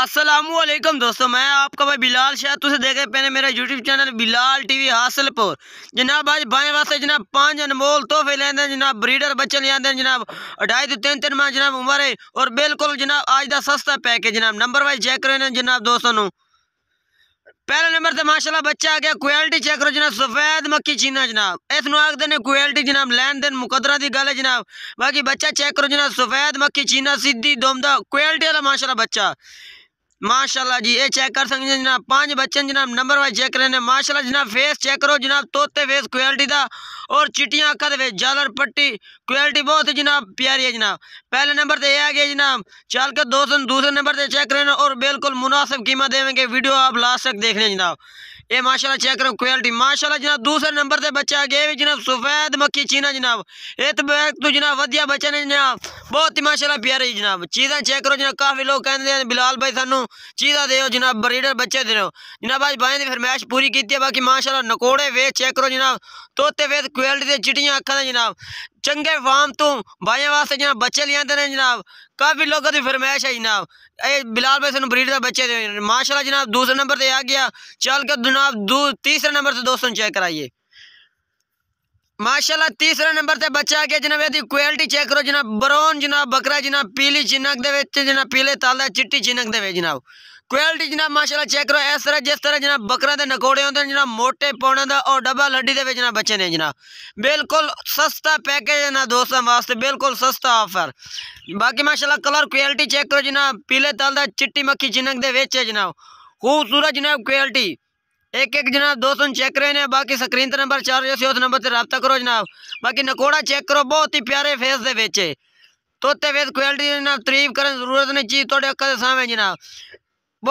असलम दोस्तों मैं आपका भाई बिलाल शाह तुझे देखे पहले मेरा YouTube channel Bilal TV Hasilpur जनाब आज बाएं वास्ते जनाब पांच अनमोल तोहफे लेंदे जनाब ब्रीडर बच्चे लेंदे जनाब अढ़ाई तो तीन तीन माह जनाब उम्र है और बिल्कुल जनाब आज का सस्ता पैकेज जनाब नंबर वाइज चेक करो इन्हें जनाब दोस्तों पहले नंबर से माशाल्लाह बच्चा आ गया क्वालिटी चेक करो जनाब सफेद मक्खी चीना जनाब इस आखते हैं क्वालिटी जनाब लैन देन मुकदरा की गल है जनाब बाकी बच्चा चेक करो जनाब सफेद मक्खी चीना सीधी दुमदा क्वालिटी वाला माशाल्लाह बच्चा माशाल्लाह जी ये चेक कर सकते जनाब पांच बच्चे जनाब नंबर वाइज चेक करें माशाल्लाह जनाब फेस चेक करो जनाब तोते फेस क्वालिटी का और चिटियाँ अखा दे जालर पट्टी क्वालिटी बहुत ही जनाब प्यारी है जनाब पहले नंबर से यह आ गया जनाब चल कर दोस्तों दूसरे नंबर से चेक करें और बिल्कुल मुनासिब कीमत देवेंगे वीडियो आप लास्ट तक देख लें जनाब ये माशाल्लाह चेक करो क्वालिटी माशाल्लाह जनाब दूसरे नंबर से बच्चा आ गया जनाब सफेद मक्खी चीना जनाब ये तो तू तो जनाब वधिया बच्चा ने जनाब बहुत ही माशाल्लाह प्यारे जनाब चीज़ा चेक करो जनाब काफ़ी लोग कहते हैं बिलाल भाई सानू चीज़ा दे जनाब ब्रीडर बच्चे दे जनाब अज बाएं की फरमैश पूरी की है बाकी माशाला नकोड़े वे चेक करो जनाब तोते वे क्वालिटी दे चिटियाँ अखा जनाब चंगे फार्म तो बाएं वास्ते जनाब बच्चे लिया जनाब काफ़ी लोगों की फरमैश है जनाब ये बिलाल भाई सू ब्रीड का बच्चे दे माशाला जनाब दूसरे नंबर से आ गया चल कर जनाब दू तीसरे नंबर से दोस्तों चेक कराइए ਮਾਸ਼ਾਅੱਲਾ ਤੀਸਰੇ ਨੰਬਰ ਤੇ ਬੱਚਾ ਆ ਗਿਆ ਜਨਾਬ ਇਹਦੀ ਕੁਆਲਿਟੀ ਚੈੱਕ ਕਰੋ ਜਨਾਬ ਬਰੌਨ ਜਨਾਬ ਬੱਕਰਾ ਜਨਾਬ ਪੀਲੀ ਚਿੰਨਕ ਦੇ ਵਿੱਚ ਜਨਾਬ ਪੀਲੇ ਤਲ ਦਾ ਚਿੱਟੀ ਚਿੰਨਕ ਦੇ ਵਿੱਚ ਜਨਾਬ ਕੁਆਲਿਟੀ ਜਨਾਬ ਮਾਸ਼ਾਅੱਲਾ ਚੈੱਕ ਕਰੋ ਇਸ ਤਰ੍ਹਾਂ ਜਿਸ ਤਰ੍ਹਾਂ ਜਨਾਬ ਬੱਕਰਾ ਦੇ ਨਕੋੜੇ ਹੁੰਦੇ ਨੇ ਜਨਾਬ ਮੋਟੇ ਪੌਣਾ ਦਾ ਔਰ ਡੱਬਾ ਲੱਡੀ ਦੇ ਵਿੱਚ ਜਨਾਬ ਬੱਚੇ ਨੇ ਜਨਾਬ ਬਿਲਕੁਲ ਸਸਤਾ ਪੈਕੇਜ ਹੈ ਨਾ ਦੋਸਤਾਂ ਵਾਸਤੇ ਬਿਲਕੁਲ ਸਸਤਾ ਆਫਰ ਬਾਕੀ ਮਾਸ਼ਾਅੱਲਾ ਕਲਰ ਕੁਆਲਿਟੀ ਚੈੱਕ ਕਰੋ ਜਨਾਬ ਪੀਲੇ ਤਲ ਦਾ ਚਿੱਟੀ ਮੱਖੀ ਚਿੰਨਕ ਦੇ ਵਿੱਚ ਹੈ ਜਨਾਬ ਖੂਬਸੂਰਤ ਜਨਾਬ ਕੁਆਲਿਟੀ एक एक जनाब दो सौ चेक रहे हैं बाकी स्क्रीन तो नंबर चार रहे उस नंबर से रबता करो जनाब बाकी नकोड़ा चेक करो बहुत ही प्यारे फेस के बेच तोते फेस क्वालिटी जनाब तरीफ कर जरूरत नहीं चीज़ थोड़े अखा के सामने जनाब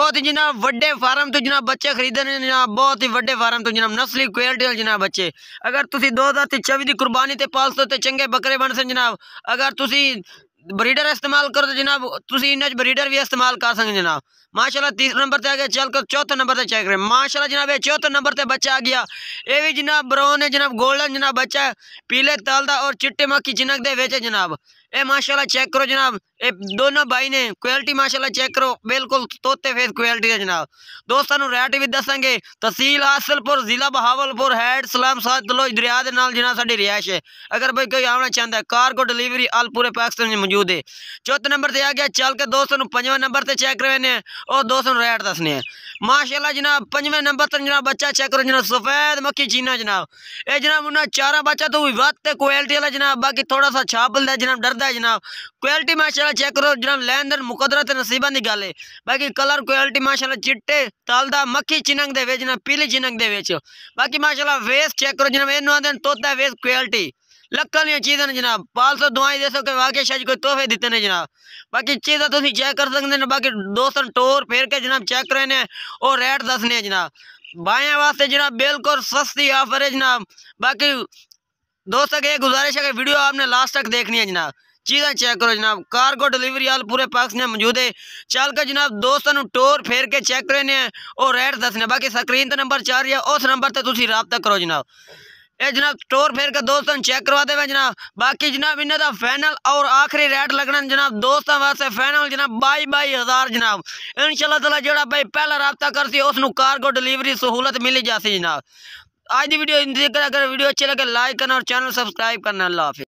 बहुत ही जनाब वे फार्म तो जनाब बच्चे खरीद रहे जनाब बहुत ही वे फार्म तो जनाब नस्ली क्वालिटी जनाब बच्चे अगर तुम दो हज़ार चौबी की कुर्बानी से पालसो तो चंगे बकरे बन सन जनाब अगर तुम ब्रीडर इस्तेमाल करो तो जनाब ਤੁਸੀਂ इन्हें 'ਚ भी इस्तेमाल कर सकते जनाब ਜਨਾਬ माशाल्लाह तीसरे नंबर से आ गया चल कर चौथे नंबर से चेक करें माशाल्लाह जनाब ये चौथे नंबर से बच्चा आ गया ये भी जनाब ब्राउन है जनाब गोल्डन जनाब बच्चा है पीले तलदा और चिट्टे मक्खी चिनक दे बेचे जनाब ए माशाल्लाह चेक करो जनाब ए दोनों भाई ने क्वालिटी माशाल्लाह चेक करो बिल्कुल तोते फेस क्वालिटी है जनाब दोस्तों रेट भी दसेंगे तहसील हासिलपुर जिला बहावलपुर हैड सलाम सात दरिया के नाल जना रिहायश है अगर भाई कोई आना चाहता है कार को डिलीवरी आल पूरे पाकिस्तान में ਮੌਜੂਦ ਹੈ ਚੌਥੇ ਨੰਬਰ ਤੇ ਆ ਗਿਆ ਚੱਲ ਕੇ ਦੋਸਤੋ ਨੂੰ ਪੰਜਵੇਂ ਨੰਬਰ ਤੇ ਚੈੱਕ ਕਰਵੇ ਨੇ ਔਰ ਦੋਸਤੋ ਨੂੰ ਰੈਟ ਦੱਸਨੇ ਹੈ ਮਾਸ਼ਾਅੱਲਾ ਜਨਾਬ ਪੰਜਵੇਂ ਨੰਬਰ ਤੇ ਜਨਾਬ सफेद मक्खी चीना जनाब ये जनाब उन्हें चारा बच्चा तो वत क्वालिटी वाला जनाब बाकी थोड़ा सा छाप लदा जनाब डरदा है जनाब क्वालिटी माशाला चेक करो जनाब लैन देन मुकदरत नसीबा की गल है बाकी कलर क्वालिटी माशाला चिट्टे तलदा मक्खी चिनक के जनाब पीली चिनंग के बाकी माशाला वेस्ट चेक करो जनाब इन आते तोता क्वालिटी लक्का चीज़ा ने जनाब पाल सौ दुआई दे सके वाकई शायद कोई तोहफे दिते ने जनाब बाकी चीज़ा तो चेक कर सकते ने बाकी दोस्तों टोर फेर के जनाब चेक करे ने और रेट दसने जनाब बाया वास्ते जनाब बिल्कुल सस्ती ऑफर है जनाब बाकी दोस्तों की गुजारिश है कि वीडियो आपने लास्ट तक देखनी है जनाब चीज़ें चेक करो जनाब कारगो डिलीवरी आल पूरे पाकिस्तान में मौजूद है चल के जनाब दोस्तों टोर फेर के चेक करने और रेट दसने बाकी स्क्रीन तो नंबर चार है उस नंबर से रबता करो जनाब ये जनाब स्टोर फेर के दोस्तों चेक करवा देवे जनाब बाकी जनाब इन्हें तो फाइनल और आखिरी रेट लगना जनाब दोस्तों वास्ते फाइनल जनाब बाई बाई हज़ार जनाब इनशाला तला जो भाई पहला रबता कर सी उस कारगो डिलीवरी सहूलत मिली जासी जनाब आज की वीडियो अगर वीडियो अच्छी लगे लाइक करना और चैनल सब्सक्राइब करना अल्लाह हाफि